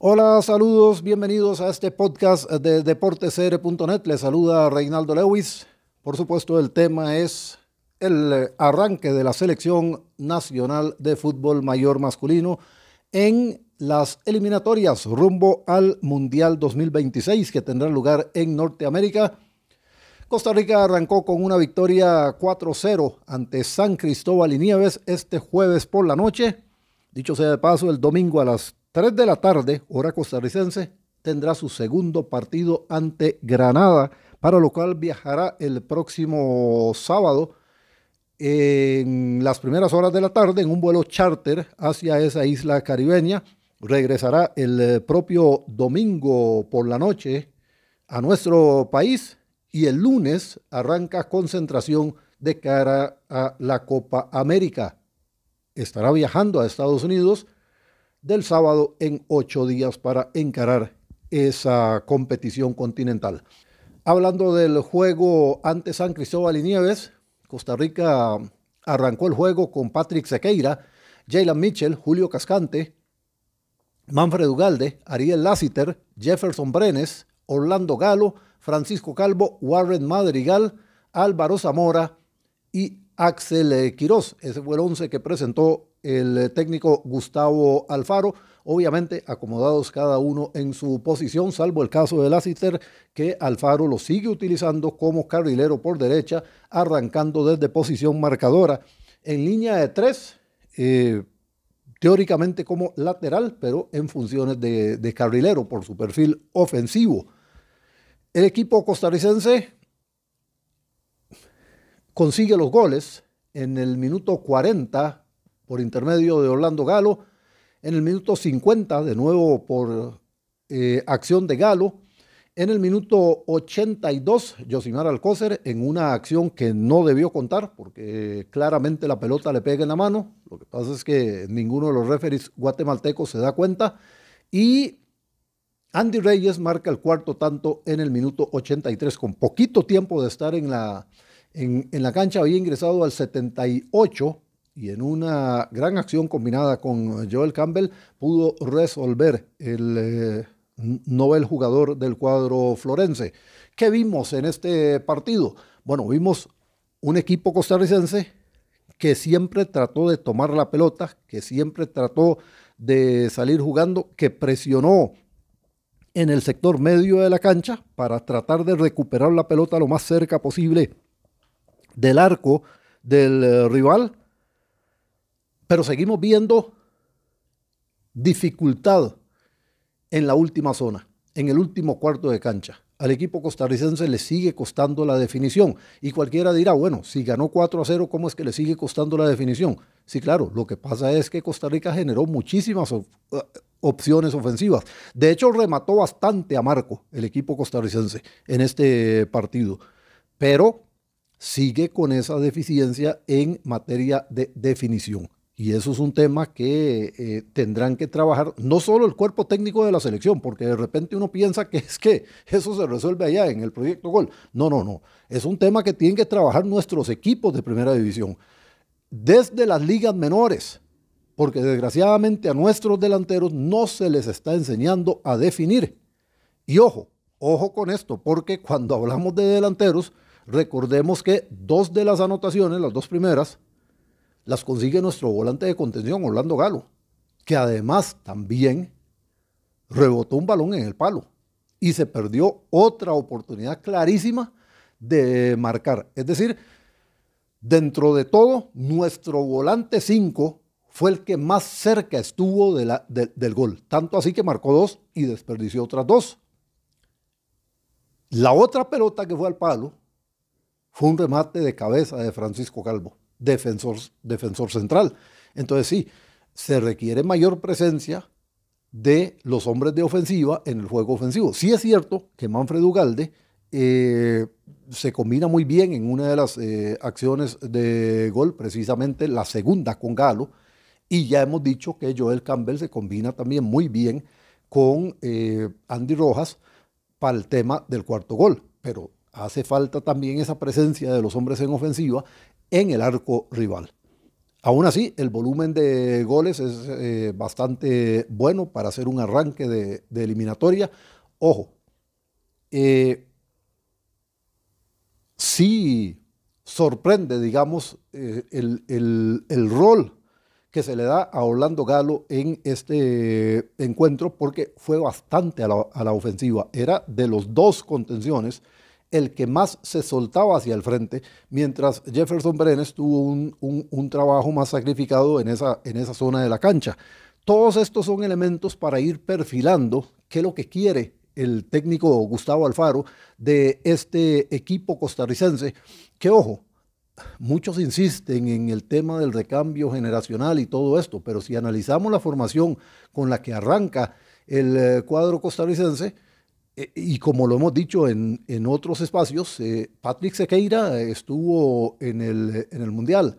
Hola, saludos, bienvenidos a este podcast de deportesr.net. Les saluda Reinaldo Lewis. Por supuesto, el tema es el arranque de la selección nacional de fútbol mayor masculino en las eliminatorias rumbo al Mundial 2026 que tendrá lugar en Norteamérica. Costa Rica arrancó con una victoria 4-0 ante San Cristóbal y Nieves este jueves por la noche. Dicho sea de paso, el domingo a las 3 de la tarde, hora costarricense, tendrá su segundo partido ante Granada, para lo cual viajará el próximo sábado en las primeras horas de la tarde en un vuelo charter hacia esa isla caribeña. Regresará el propio domingo por la noche a nuestro país y el lunes arranca concentración de cara a la Copa América. Estará viajando a Estados Unidos del sábado en ocho días para encarar esa competición continental. Hablando del juego ante San Cristóbal y Nieves, Costa Rica arrancó el juego con Patrick Sequeira, Jalen Mitchell, Julio Cascante, Manfred Ugalde, Ariel Lassiter, Jefferson Brenes, Orlando Galo, Francisco Calvo, Warren Madrigal, Álvaro Zamora y Axel eh, Quirós. Ese fue el once que presentó el eh, técnico Gustavo Alfaro, obviamente acomodados cada uno en su posición, salvo el caso de Lassiter, que Alfaro lo sigue utilizando como carrilero por derecha, arrancando desde posición marcadora. En línea de tres, eh, teóricamente como lateral, pero en funciones de carrilero por su perfil ofensivo el equipo costarricense consigue los goles en el minuto 40 por intermedio de Orlando Galo, en el minuto 50 de nuevo por eh, acción de Galo, en el minuto 82 Josimar Alcócer en una acción que no debió contar porque claramente la pelota le pega en la mano, lo que pasa es que ninguno de los referees guatemaltecos se da cuenta y Andy Reyes marca el cuarto tanto en el minuto 83, con poquito tiempo de estar en la, en, la cancha, había ingresado al 78 y en una gran acción combinada con Joel Campbell pudo resolver el eh, novel jugador del cuadro florense. ¿Qué vimos en este partido? Bueno, vimos un equipo costarricense que siempre trató de tomar la pelota, que siempre trató de salir jugando, que presionó en el sector medio de la cancha para tratar de recuperar la pelota lo más cerca posible del arco del eh, rival. Pero seguimos viendo dificultad en la última zona, en el último cuarto de cancha al equipo costarricense le sigue costando la definición. Y cualquiera dirá, bueno, si ganó 4 a 0, ¿cómo es que le sigue costando la definición? Sí, claro, lo que pasa es que Costa Rica generó muchísimas eh, opciones ofensivas. De hecho, remató bastante a Marco, el equipo costarricense, en este partido. Pero sigue con esa deficiencia en materia de definición. Y eso es un tema que eh, tendrán que trabajar no solo el cuerpo técnico de la selección, porque de repente uno piensa que es que eso se resuelve allá en el proyecto Gol. No, no, no. Es un tema que tienen que trabajar nuestros equipos de primera división, desde las ligas menores, porque desgraciadamente a nuestros delanteros no se les está enseñando a definir. Y ojo, ojo con esto, porque cuando hablamos de delanteros, recordemos que dos de las anotaciones, las dos primeras, las consigue nuestro volante de contención, Orlando Galo, que además también rebotó un balón en el palo y se perdió otra oportunidad clarísima de marcar. Es decir, dentro de todo, nuestro volante 5 fue el que más cerca estuvo del gol. Tanto así que marcó dos y desperdició otras dos. La otra pelota que fue al palo fue un remate de cabeza de Francisco Calvo defensor, defensor central. Entonces sí, se requiere mayor presencia de los hombres de ofensiva en el juego ofensivo. Sí es cierto que Manfred Ugalde eh, se combina muy bien en una de las eh, acciones de gol, precisamente la segunda con Galo, y ya hemos dicho que Joel Campbell se combina también muy bien con eh, Andy Rojas para el tema del cuarto gol, pero hace falta también esa presencia de los hombres en ofensiva en el arco rival. Aún así, el volumen de goles es eh, bastante bueno para hacer un arranque de, eliminatoria. Ojo, eh, sí sorprende, digamos, eh, el, rol que se le da a Orlando Galo en este encuentro, porque fue bastante a la, a la ofensiva. Era de los dos contenciones el que más se soltaba hacia el frente, mientras Jefferson Brenes tuvo un, trabajo más sacrificado en esa, en esa zona de la cancha. Todos estos son elementos para ir perfilando qué es lo que quiere el técnico Gustavo Alfaro de este equipo costarricense, que ojo, muchos insisten en el tema del recambio generacional y todo esto, pero si analizamos la formación con la que arranca el eh, cuadro costarricense, eh, y como lo hemos dicho en, otros espacios, eh, Patrick Sequeira estuvo en el, Mundial.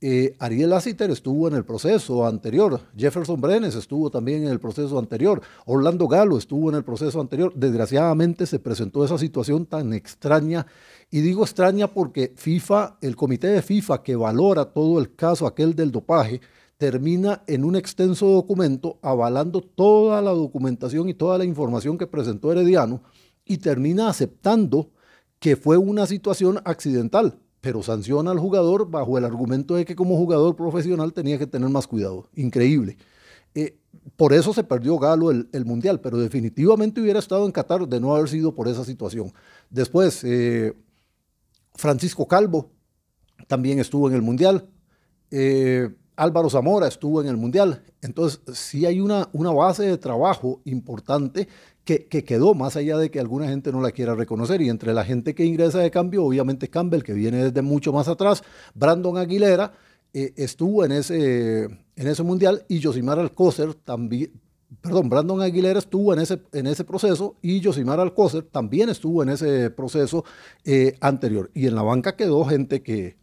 Eh, Ariel Lassiter estuvo en el proceso anterior, Jefferson Brenes estuvo también en el proceso anterior, Orlando Galo estuvo en el proceso anterior. Desgraciadamente se presentó esa situación tan extraña, y digo extraña porque FIFA, el comité de FIFA que valora todo el caso aquel del dopaje, termina en un extenso documento avalando toda la documentación y toda la información que presentó Herediano y termina aceptando que fue una situación accidental, pero sanciona al jugador bajo el argumento de que como jugador profesional tenía que tener más cuidado. Increíble. Eh, por eso se perdió Galo el, Mundial, pero definitivamente hubiera estado en Qatar de no haber sido por esa situación. Después, eh, Francisco Calvo también estuvo en el Mundial. Eh, Álvaro Zamora estuvo en el Mundial. Entonces, sí hay una, una base de trabajo importante que, quedó, más allá de que alguna gente no la quiera reconocer. Y entre la gente que ingresa de cambio, obviamente Campbell, que viene desde mucho más atrás, Brandon Aguilera eh, estuvo en ese, en ese Mundial y Josimar Alcócer también, perdón, Brandon Aguilera estuvo en ese, en ese proceso y Josimar Alcócer también estuvo en ese proceso eh, anterior. Y en la banca quedó gente que,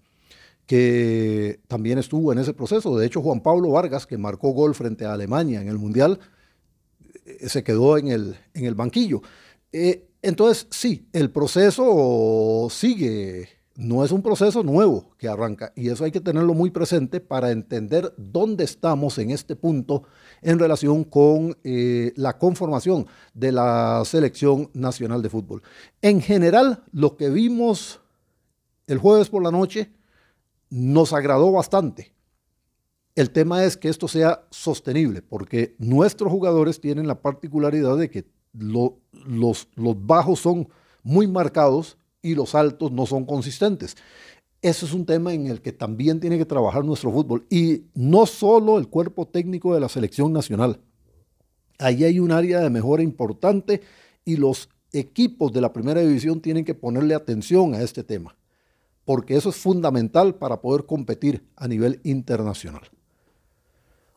que también estuvo en ese proceso. De hecho, Juan Pablo Vargas, que marcó gol frente a Alemania en el Mundial, eh, se quedó en el, en el banquillo. Eh, entonces, sí, el proceso sigue, no es un proceso nuevo que arranca, y eso hay que tenerlo muy presente para entender dónde estamos en este punto en relación con eh, la conformación de la selección nacional de fútbol. En general, lo que vimos el jueves por la noche, nos agradó bastante. El tema es que esto sea sostenible, porque nuestros jugadores tienen la particularidad de que los, los bajos son muy marcados y los altos no son consistentes. Eso es un tema en el que también tiene que trabajar nuestro fútbol. Y no solo el cuerpo técnico de la selección nacional. Ahí hay un área de mejora importante y los equipos de la primera división tienen que ponerle atención a este tema porque eso es fundamental para poder competir a nivel internacional.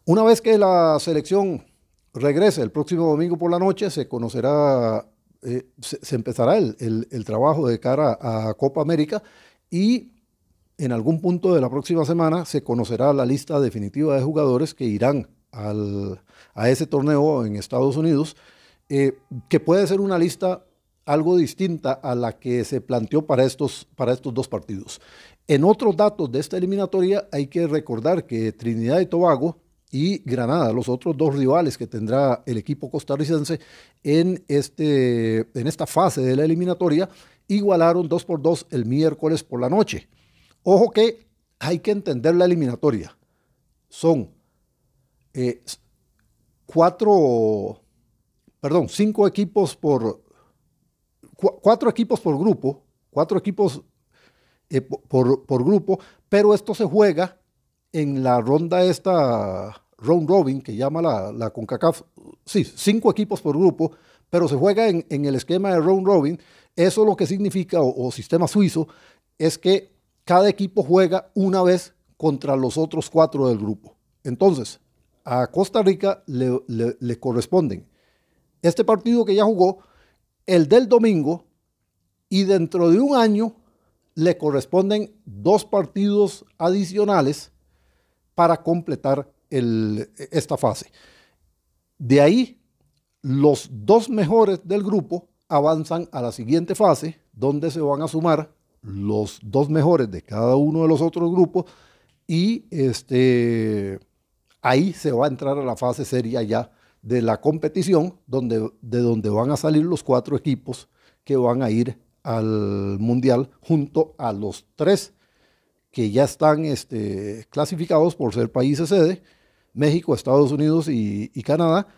Una vez que la selección regrese el próximo domingo por la noche, se conocerá, eh, se, empezará el, trabajo de cara a Copa América y en algún punto de la próxima semana se conocerá la lista definitiva de jugadores que irán a ese torneo en Estados Unidos, eh, que puede ser una lista algo distinta a la que se planteó para estos, para estos dos partidos. En otros datos de esta eliminatoria hay que recordar que Trinidad y Tobago y Granada, los otros dos rivales que tendrá el equipo costarricense en, este, en esta fase de la eliminatoria, igualaron 2 por 2 el miércoles por la noche. Ojo que hay que entender la eliminatoria. Son eh, cuatro, perdón, cinco equipos por, cuatro equipos por grupo, cuatro equipos eh, por, grupo, pero esto se juega en la ronda esta, round robin, que llama la, CONCACAF, sí, cinco equipos por grupo, pero se juega en, el esquema de round robin. Eso lo que significa, o, sistema suizo, es que cada equipo juega una vez contra los otros cuatro del grupo. Entonces, a Costa Rica le, corresponden este partido que ya jugó el del domingo y dentro de un año le corresponden dos partidos adicionales para completar esta fase. De ahí, los dos mejores del grupo avanzan a la siguiente fase, donde se van a sumar los dos mejores de cada uno de los otros grupos y este, ahí se va a entrar a la fase seria ya de la competición, donde, de donde van a salir los cuatro equipos que van a ir al Mundial junto a los tres que ya están este, clasificados por ser países sede, México, Estados Unidos y, y, Canadá,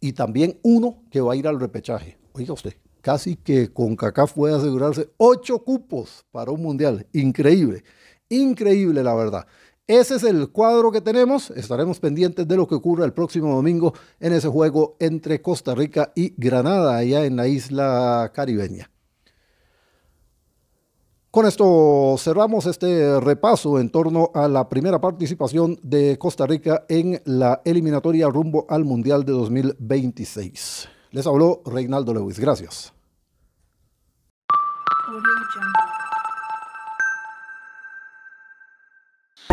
y también uno que va a ir al repechaje. Oiga usted, casi que con CACAF puede asegurarse ocho cupos para un mundial. Increíble, increíble la verdad. Ese es el cuadro que tenemos. Estaremos pendientes de lo que ocurra el próximo domingo en ese juego entre Costa Rica y Granada, allá en la isla caribeña. Con esto cerramos este repaso en torno a la primera participación de Costa Rica en la eliminatoria rumbo al Mundial de 2026. Les habló Reinaldo Lewis. Gracias.